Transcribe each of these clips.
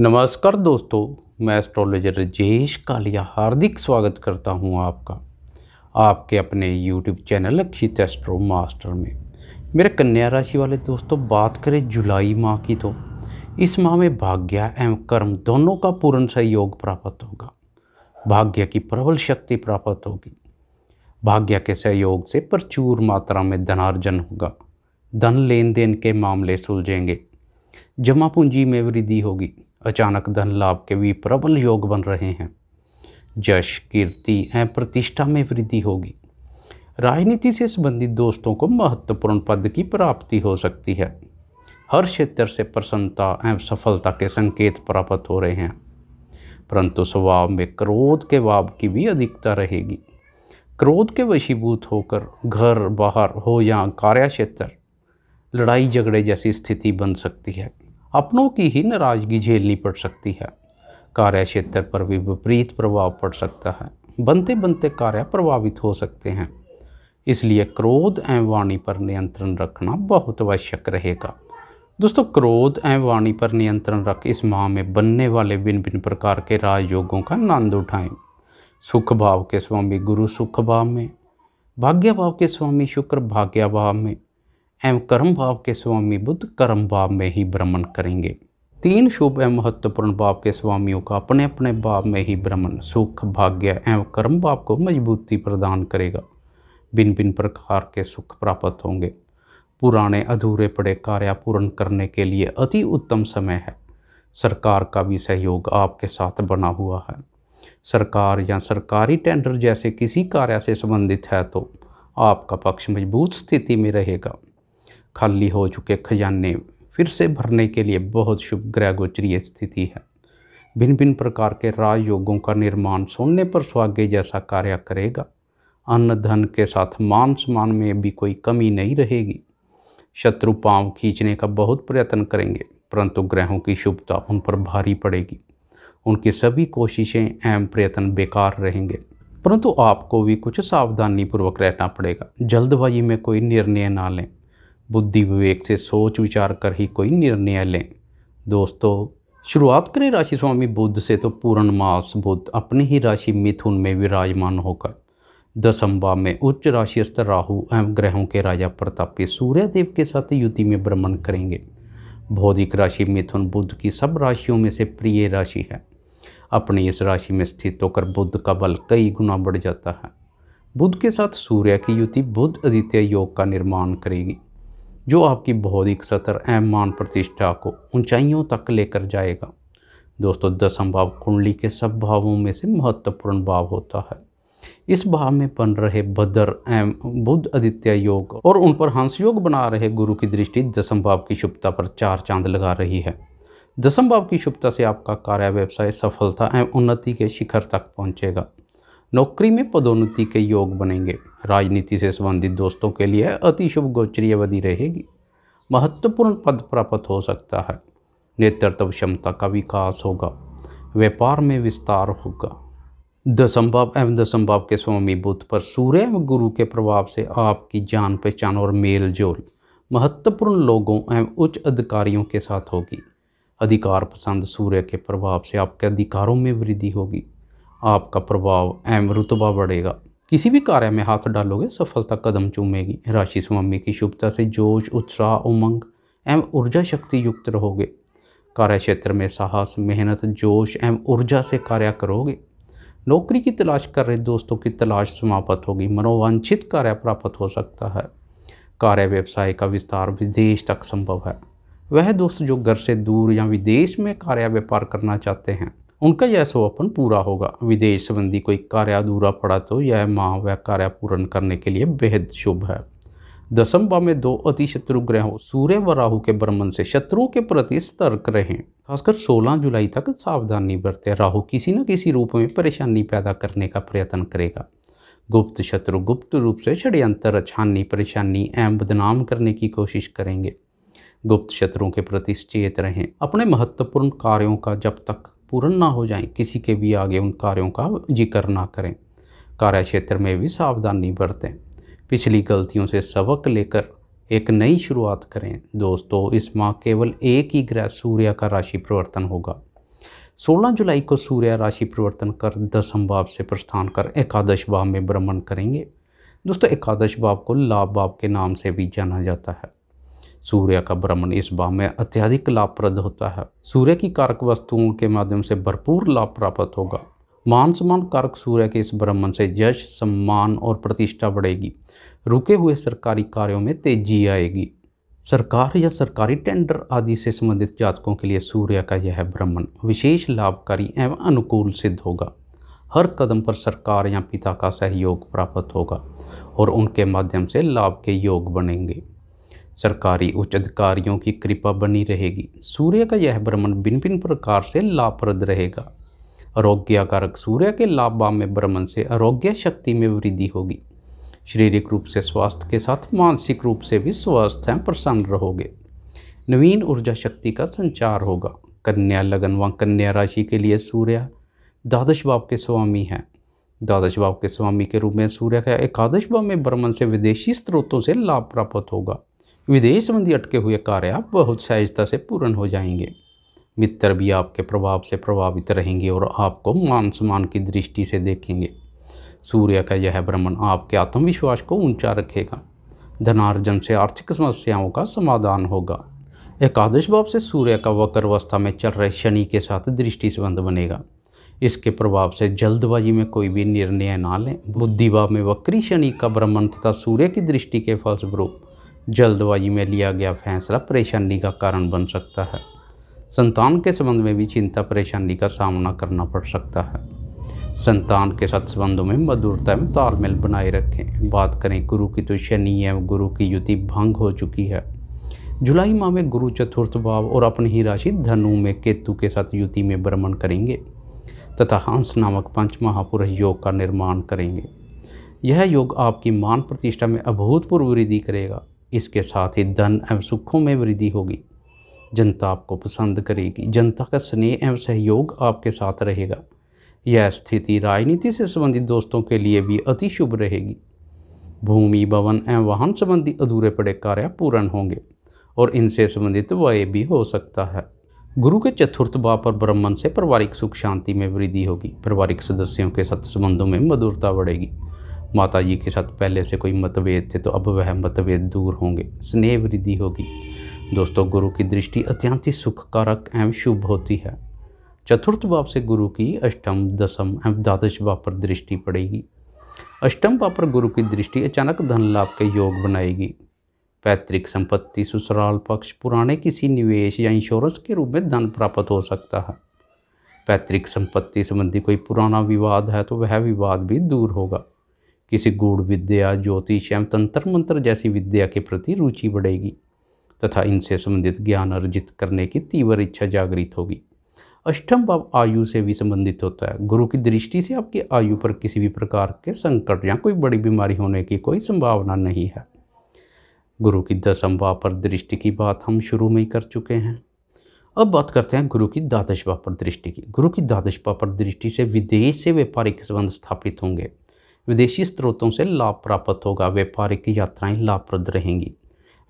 नमस्कार दोस्तों मैं एस्ट्रोलॉजर राजेश कालिया हार्दिक स्वागत करता हूं आपका आपके अपने YouTube channel Akshit astro master में मेरे कन्या राशि वाले दोस्तों बात करें जुलाई माह की तो इस माह में भाग्य एवं कर्म दोनों का पूर्ण सहयोग प्राप्त होगा भाग्य की प्रबल शक्ति प्राप्त होगी भाग्य के सहयोग से प्रचुर मात्रा में धनार्जन होगा धन लेन देन के मामले सुलझेंगे जमा पूंजी में वृद्धि होगी अचानक धन लाभ के भी प्रबल योग बन रहे हैं जश कीर्ति एवं प्रतिष्ठा में वृद्धि होगी राजनीति से संबंधित दोस्तों को महत्वपूर्ण पद की प्राप्ति हो सकती है हर क्षेत्र से प्रसन्नता एवं सफलता के संकेत प्राप्त हो रहे हैं परंतु स्वभाव में क्रोध के भाव की भी अधिकता रहेगी क्रोध के वशीभूत होकर घर बाहर हो या कार्य क्षेत्र लड़ाई झगड़े जैसी स्थिति बन सकती है अपनों की ही नाराज़गी झेलनी पड़ सकती है कार्य क्षेत्र पर भी विपरीत प्रभाव पड़ सकता है बनते बनते कार्य प्रभावित हो सकते हैं इसलिए क्रोध एवं वाणी पर नियंत्रण रखना बहुत आवश्यक रहेगा दोस्तों क्रोध एवं वाणी पर नियंत्रण रख इस माह में बनने वाले भिन्न भिन्न प्रकार के राजयोगों का आनंद उठाएं सुख भाव के स्वामी गुरु सुख भाव में भाग्य भाव के स्वामी शुक्र भाग्य भाव में एवं कर्म भाव के स्वामी बुद्ध कर्म भाव में ही भ्रमण करेंगे तीन शुभ एवं महत्वपूर्ण भाव के स्वामियों का अपने अपने भाव में ही भ्रमण सुख भाग्य एवं कर्म भाव को मजबूती प्रदान करेगा भिन्न भिन्न प्रकार के सुख प्राप्त होंगे पुराने अधूरे पड़े कार्य पूर्ण करने के लिए अति उत्तम समय है सरकार का भी सहयोग आपके साथ बना हुआ है सरकार या सरकारी टेंडर जैसे किसी कार्य से संबंधित है तो आपका पक्ष मजबूत स्थिति में रहेगा खाली हो चुके खजाने फिर से भरने के लिए बहुत शुभ ग्रह गोचरीय स्थिति है भिन्न भिन्न प्रकार के राजयोगों का निर्माण सोने पर सुहागे जैसा कार्य करेगा अन्न धन के साथ मान सम्मान में भी कोई कमी नहीं रहेगी शत्रु पांव खींचने का बहुत प्रयत्न करेंगे परंतु ग्रहों की शुभता उन पर भारी पड़ेगी उनकी सभी कोशिशें एवं प्रयत्न बेकार रहेंगे परंतु आपको भी कुछ सावधानी पूर्वक रहना पड़ेगा जल्दबाजी में कोई निर्णय ना लें बुद्धि विवेक से सोच विचार कर ही कोई निर्णय लें दोस्तों शुरुआत करें राशि स्वामी बुद्ध से तो पूर्ण मास बुद्ध अपनी ही राशि मिथुन में विराजमान होकर दसंबा में उच्च राशि स्तर राहु एवं ग्रहों के राजा प्रतापी सूर्य देव के साथ युति में भ्रमण करेंगे भौतिक राशि मिथुन बुद्ध की सब राशियों में से प्रिय राशि है अपनी इस राशि में स्थित होकर बुद्ध का बल कई गुना बढ़ जाता है बुद्ध के साथ सूर्य की युति बुद्ध आदित्य योग का निर्माण करेगी जो आपकी बौद्धिक सतर एवं मान प्रतिष्ठा को ऊंचाइयों तक लेकर जाएगा दोस्तों दसम भाव कुंडली के सब भावों में से महत्वपूर्ण भाव होता है इस भाव में बन रहे भद्र एवं बुद्ध आदित्य योग और उन पर हंस योग बना रहे गुरु की दृष्टि दसम भाव की शुभता पर चार चांद लगा रही है दसम भाव की शुभता से आपका कार्य व्यवसाय सफलता एवं उन्नति के शिखर तक पहुंचेगा नौकरी में पदोन्नति के योग बनेंगे राजनीति से संबंधित दोस्तों के लिए अति शुभ अवधि रहेगी महत्वपूर्ण पद प्राप्त हो सकता है नेतृत्व क्षमता का विकास होगा व्यापार में विस्तार होगा दसम भाव एवं दसम भाव के स्वामी बुद्ध पर सूर्य एवं गुरु के प्रभाव से आपकी जान पहचान और मेल जोल महत्वपूर्ण लोगों एवं उच्च अधिकारियों के साथ होगी अधिकार पसंद सूर्य के प्रभाव से आपके अधिकारों में वृद्धि होगी आपका प्रभाव एवं रुतबा बढ़ेगा किसी भी कार्य में हाथ डालोगे सफलता कदम चूमेगी राशि स्वामी की शुभता से जोश उत्साह उमंग एवं ऊर्जा शक्ति युक्त रहोगे कार्य क्षेत्र में साहस मेहनत जोश एवं ऊर्जा से कार्य करोगे नौकरी की तलाश कर रहे दोस्तों की तलाश समाप्त होगी मनोवांछित कार्य प्राप्त हो सकता है कार्य व्यवसाय का विस्तार विदेश तक संभव है वह दोस्त जो घर से दूर या विदेश में कार्य व्यापार करना चाहते हैं उनका यह स्वपन पूरा होगा विदेश संबंधी कोई कार्य अधूरा पड़ा तो यह माह व कार्य पूर्ण करने के लिए बेहद शुभ है दसम भाव में दो अति शत्रु ग्रहों सूर्य व राहु के भ्रमण से शत्रुओं के प्रति सतर्क रहें खासकर 16 जुलाई तक सावधानी बरतें राहु किसी न किसी रूप में परेशानी पैदा करने का प्रयत्न करेगा गुप्त शत्रु गुप्त रूप से षड्यंत्र छाननी परेशानी एवं बदनाम करने की कोशिश करेंगे गुप्त शत्रुओं के प्रति सचेत रहें अपने महत्वपूर्ण कार्यों का जब तक पूर्ण ना हो जाएं किसी के भी आगे उन कार्यों का जिक्र ना करें कार्य क्षेत्र में भी सावधानी बरतें पिछली गलतियों से सबक लेकर एक नई शुरुआत करें दोस्तों इस माह केवल एक ही ग्रह सूर्य का राशि परिवर्तन होगा 16 जुलाई को सूर्य राशि परिवर्तन कर दसम भाव से प्रस्थान कर एकादश भाव में भ्रमण करेंगे दोस्तों एकादश भाव को लाभ भाव के नाम से भी जाना जाता है सूर्य का भ्रमण इस भाव में अत्यधिक लाभप्रद होता है सूर्य की कारक वस्तुओं के माध्यम से भरपूर लाभ प्राप्त होगा मान सम्मान कारक सूर्य के इस भ्रमण से यश सम्मान और प्रतिष्ठा बढ़ेगी रुके हुए सरकारी कार्यों में तेजी आएगी सरकार या सरकारी टेंडर आदि से संबंधित जातकों के लिए सूर्य का यह भ्रमण विशेष लाभकारी एवं अनुकूल सिद्ध होगा हर कदम पर सरकार या पिता का सहयोग प्राप्त होगा और उनके माध्यम से लाभ के योग बनेंगे सरकारी उच्च अधिकारियों की कृपा बनी रहेगी सूर्य का यह भ्रमण भिन्न भिन्न प्रकार से लाभप्रद रहेगा आरोग्यकारक सूर्य के लाभा में भ्रमण से आरोग्य शक्ति में वृद्धि होगी शारीरिक रूप से स्वास्थ्य के साथ मानसिक रूप से भी स्वस्थ हैं प्रसन्न रहोगे नवीन ऊर्जा शक्ति का संचार होगा कन्या लगन व कन्या राशि के लिए सूर्य द्वादश भाव के स्वामी हैं द्वादश भाव के स्वामी के रूप में सूर्य का एकादश भाव में भ्रमण से विदेशी स्रोतों से लाभ प्राप्त होगा विदेश संबंधी अटके हुए कार्य आप बहुत सहजता से पूर्ण हो जाएंगे मित्र भी आपके प्रभाव से प्रभावित रहेंगे और आपको मान सम्मान की दृष्टि से देखेंगे सूर्य का यह भ्रमण आपके आत्मविश्वास को ऊंचा रखेगा धनार्जन से आर्थिक समस्याओं का समाधान होगा एकादश भाव से सूर्य का वक्र अवस्था में चल रहे शनि के साथ दृष्टि संबंध बनेगा इसके प्रभाव से जल्दबाजी में कोई भी निर्णय ना लें बुद्धि भाव में वक्री शनि का भ्रमण तथा सूर्य की दृष्टि के फलस्वरूप जल्दबाजी में लिया गया फैसला परेशानी का कारण बन सकता है संतान के संबंध में भी चिंता परेशानी का सामना करना पड़ सकता है संतान के साथ संबंधों में मधुरता में तालमेल बनाए रखें बात करें गुरु की तो शनि एवं गुरु की युति भंग हो चुकी है जुलाई माह में गुरु चतुर्थ भाव और अपनी ही राशि धनु में केतु के साथ युति में भ्रमण करेंगे तथा हंस नामक पंच महापुरुष योग का निर्माण करेंगे यह योग आपकी मान प्रतिष्ठा में अभूतपूर्व वृद्धि करेगा इसके साथ ही धन एवं सुखों में वृद्धि होगी जनता आपको पसंद करेगी जनता का स्नेह एवं सहयोग आपके साथ रहेगा यह स्थिति राजनीति से संबंधित दोस्तों के लिए भी अति शुभ रहेगी भूमि भवन एवं वाहन संबंधी अधूरे पड़े कार्य पूर्ण होंगे और इनसे संबंधित व्यय भी हो सकता है गुरु के चतुर्थ भाव पर ब्राह्मण से पारिवारिक सुख शांति में वृद्धि होगी पारिवारिक सदस्यों के साथ संबंधों में मधुरता बढ़ेगी माता जी के साथ पहले से कोई मतभेद थे तो अब वह मतभेद दूर होंगे स्नेह वृद्धि होगी दोस्तों गुरु की दृष्टि अत्यंत ही सुखकारक एवं शुभ होती है चतुर्थ भाव से गुरु की अष्टम दसम एवं द्वादश भाव पर दृष्टि पड़ेगी अष्टम भाव पर गुरु की दृष्टि अचानक धन लाभ के योग बनाएगी पैतृक संपत्ति ससुराल पक्ष पुराने किसी निवेश या इंश्योरेंस के रूप में धन प्राप्त हो सकता है पैतृक संपत्ति संबंधी कोई पुराना विवाद है तो वह विवाद भी दूर होगा किसी गूढ़ विद्या ज्योतिष एवं तंत्र मंत्र जैसी विद्या के प्रति रुचि बढ़ेगी तथा इनसे संबंधित ज्ञान अर्जित करने की तीव्र इच्छा जागृत होगी अष्टम भाव आयु से भी संबंधित होता है गुरु की दृष्टि से आपकी आयु पर किसी भी प्रकार के संकट या कोई बड़ी बीमारी होने की कोई संभावना नहीं है गुरु की दसम भाव पर दृष्टि की बात हम शुरू में ही कर चुके हैं अब बात करते हैं गुरु की द्वादश भाव पर दृष्टि की गुरु की द्वादश भाव पर दृष्टि से विदेश से व्यापारिक संबंध स्थापित होंगे विदेशी स्रोतों से लाभ प्राप्त होगा व्यापारिक यात्राएं लाभप्रद रहेंगी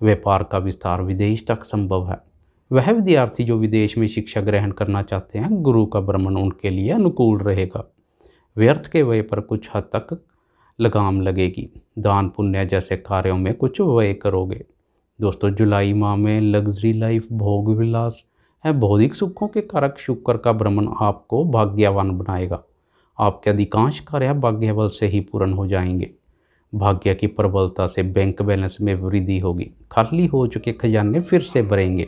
व्यापार का विस्तार विदेश तक संभव है वह विद्यार्थी जो विदेश में शिक्षा ग्रहण करना चाहते हैं गुरु का भ्रमण उनके लिए अनुकूल रहेगा व्यर्थ के व्यय पर कुछ हद तक लगाम लगेगी दान पुण्य जैसे कार्यों में कुछ व्यय करोगे दोस्तों जुलाई माह में लग्जरी लाइफ भोग विलास है बौद्धिक सुखों के कारक शुक्र का भ्रमण आपको भाग्यवान बनाएगा आपके अधिकांश कार्य भाग्य बल से ही पूर्ण हो जाएंगे भाग्य की प्रबलता से बैंक बैलेंस में वृद्धि होगी खाली हो चुके खजाने फिर से भरेंगे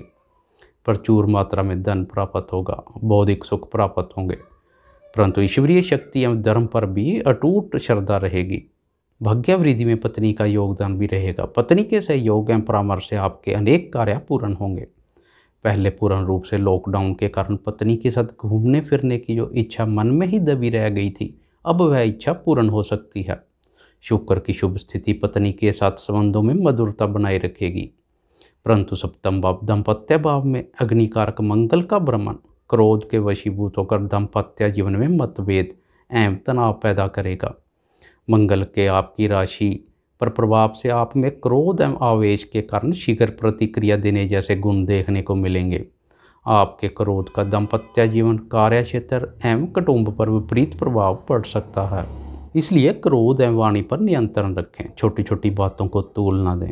प्रचुर मात्रा में धन प्राप्त होगा बौद्धिक सुख प्राप्त होंगे परंतु ईश्वरीय शक्ति एवं धर्म पर भी अटूट श्रद्धा रहेगी भाग्य वृद्धि में पत्नी का योगदान भी रहेगा पत्नी के सहयोग एवं परामर्श से आपके अनेक कार्य पूर्ण होंगे पहले पूर्ण रूप से लॉकडाउन के कारण पत्नी के साथ घूमने फिरने की जो इच्छा मन में ही दबी रह गई थी अब वह इच्छा पूर्ण हो सकती है शुक्र की शुभ स्थिति पत्नी के साथ संबंधों में मधुरता बनाए रखेगी परंतु सप्तम भाव दाम्पत्य भाव में अग्निकारक मंगल का भ्रमण क्रोध के वशीभूत होकर दाम्पत्य जीवन में मतभेद एवं तनाव पैदा करेगा मंगल के आपकी राशि पर प्रभाव से आप में क्रोध एवं आवेश के कारण शीघ्र प्रतिक्रिया देने जैसे गुण देखने को मिलेंगे आपके क्रोध का दाम्पत्य जीवन कार्य क्षेत्र एवं कुटुंब पर विपरीत प्रभाव पड़ सकता है इसलिए क्रोध एवं वाणी पर नियंत्रण रखें छोटी छोटी बातों को तूल ना दें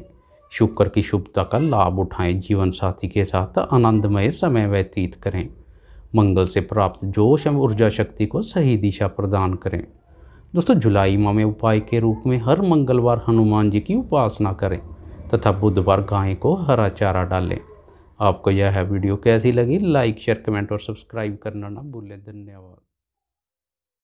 शुक्र की शुभता का लाभ उठाएं जीवन साथी के साथ आनंदमय समय व्यतीत करें मंगल से प्राप्त जोश एवं ऊर्जा शक्ति को सही दिशा प्रदान करें दोस्तों जुलाई माह में उपाय के रूप में हर मंगलवार हनुमान जी की उपासना करें तथा बुधवार गाय को हरा चारा डालें आपको यह वीडियो कैसी लगी लाइक शेयर कमेंट और सब्सक्राइब करना ना भूलें धन्यवाद